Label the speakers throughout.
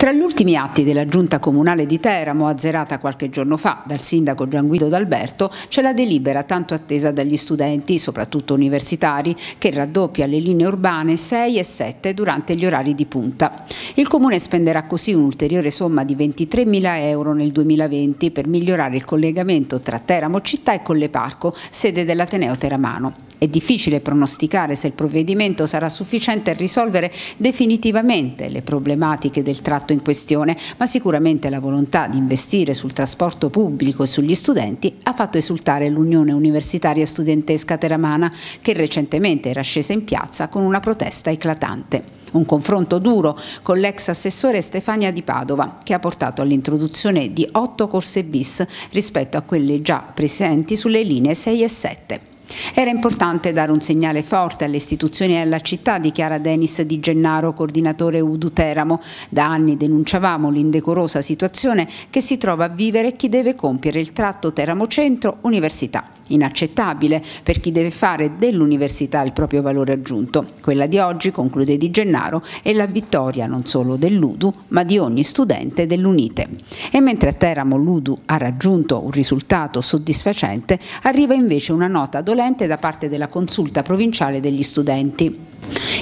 Speaker 1: Tra gli ultimi atti della giunta comunale di Teramo, azzerata qualche giorno fa dal sindaco Gianguido D'Alberto, c'è la delibera tanto attesa dagli studenti, soprattutto universitari, che raddoppia le linee urbane 6 e 7 durante gli orari di punta. Il comune spenderà così un'ulteriore somma di 23 mila euro nel 2020 per migliorare il collegamento tra Teramo città e Colleparco, sede dell'Ateneo Teramano. È difficile pronosticare se il provvedimento sarà sufficiente a risolvere definitivamente le problematiche del tratto in questione, ma sicuramente la volontà di investire sul trasporto pubblico e sugli studenti ha fatto esultare l'Unione Universitaria Studentesca Teramana, che recentemente era scesa in piazza con una protesta eclatante. Un confronto duro con l'ex assessore Stefania Di Padova, che ha portato all'introduzione di otto corse bis rispetto a quelle già presenti sulle linee 6 e 7. Era importante dare un segnale forte alle istituzioni e alla città, dichiara Denis Di Gennaro, coordinatore Udu Teramo. Da anni denunciavamo l'indecorosa situazione che si trova a vivere chi deve compiere il tratto Teramo Centro Università inaccettabile per chi deve fare dell'università il proprio valore aggiunto. Quella di oggi, conclude Di Gennaro, è la vittoria non solo dell'Udu, ma di ogni studente dell'Unite. E mentre a Teramo l'Udu ha raggiunto un risultato soddisfacente, arriva invece una nota dolente da parte della consulta provinciale degli studenti.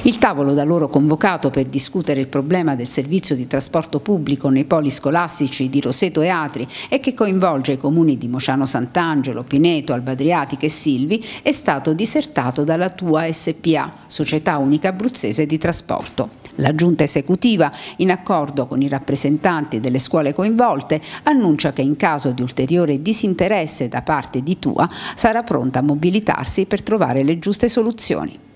Speaker 1: Il tavolo da loro convocato per discutere il problema del servizio di trasporto pubblico nei poli scolastici di Roseto e Atri e che coinvolge i comuni di Mociano Sant'Angelo, Pineto, Albadriatica e Silvi è stato disertato dalla Tua SPA, Società Unica Abruzzese di Trasporto. La giunta esecutiva, in accordo con i rappresentanti delle scuole coinvolte, annuncia che in caso di ulteriore disinteresse da parte di Tua sarà pronta a mobilitarsi per trovare le giuste soluzioni.